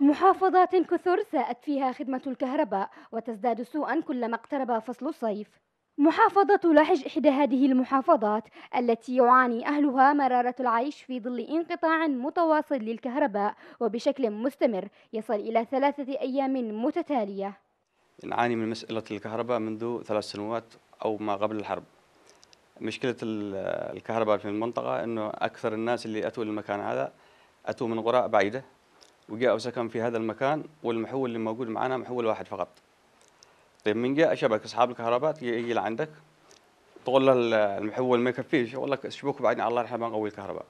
محافظات كثر ساءت فيها خدمة الكهرباء وتزداد سوءا كلما اقترب فصل الصيف محافظة لحج إحدى هذه المحافظات التي يعاني أهلها مرارة العيش في ظل انقطاع متواصل للكهرباء وبشكل مستمر يصل إلى ثلاثة أيام متتالية نعاني من مسألة الكهرباء منذ ثلاث سنوات أو ما قبل الحرب مشكلة الكهرباء في المنطقة أنه أكثر الناس اللي أتوا للمكان هذا أتوا من قرى بعيدة وجاء وسكن في هذا المكان والمحول اللي موجود معنا محول واحد فقط طيب من جاء شبك اصحاب الكهرباء يجي لعندك تقول له المحول ما يكفيش يقول لك اشبك بعدين على الله يرحمه نقوي الكهرباء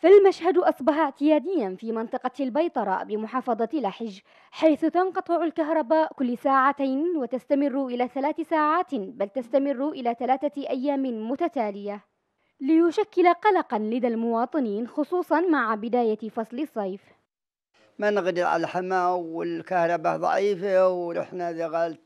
فالمشهد أصبح اعتياديا في منطقة البيطرة بمحافظة لحج حيث تنقطع الكهرباء كل ساعتين وتستمر إلى ثلاث ساعات بل تستمر إلى ثلاثة أيام متتالية ليشكل قلقا لدى المواطنين خصوصا مع بداية فصل الصيف ما نقدر على الحما والكهرباء ضعيفة ورحنا إذا قالت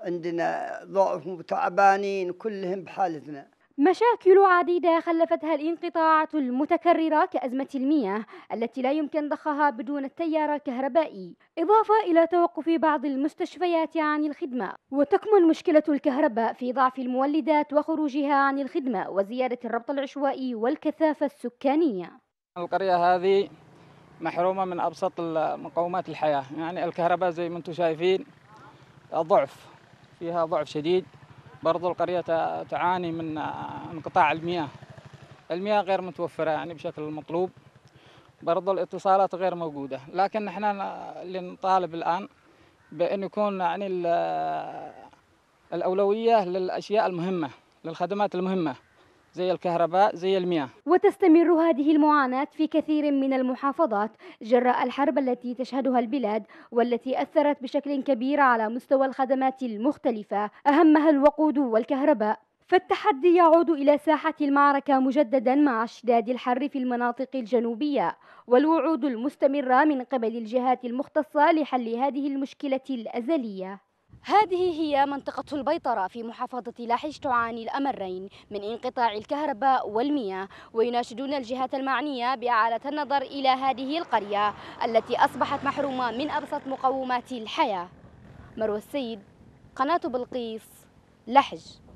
عندنا ضعف وتعبانين كلهم بحالتنا مشاكل عديدة خلفتها الانقطاعات المتكررة كأزمة المياه التي لا يمكن ضخها بدون التيار الكهربائي إضافة إلى توقف بعض المستشفيات عن الخدمة وتكمن مشكلة الكهرباء في ضعف المولدات وخروجها عن الخدمة وزيادة الربط العشوائي والكثافة السكانية القرية هذه محرومة من أبسط مقومات الحياة يعني الكهرباء زي ما أنتم شايفين ضعف فيها ضعف شديد برضو القرية تعاني من انقطاع المياه المياه غير متوفرة يعني بشكل مطلوب برضو الاتصالات غير موجودة لكن نحن اللي نطالب الآن بأن يكون يعني الأولوية للأشياء المهمة للخدمات المهمة زي الكهرباء زي المياه وتستمر هذه المعاناة في كثير من المحافظات جراء الحرب التي تشهدها البلاد والتي أثرت بشكل كبير على مستوى الخدمات المختلفة أهمها الوقود والكهرباء فالتحدي يعود إلى ساحة المعركة مجددا مع اشتداد الحر في المناطق الجنوبية والوعود المستمرة من قبل الجهات المختصة لحل هذه المشكلة الأزلية هذه هي منطقة البيطرة في محافظة لاحج تعاني الأمرين من انقطاع الكهرباء والمياه ويناشدون الجهات المعنية بإعالة النظر إلى هذه القرية التي أصبحت محرومة من أبسط مقومات الحياة مروى السيد قناة بلقيس لحج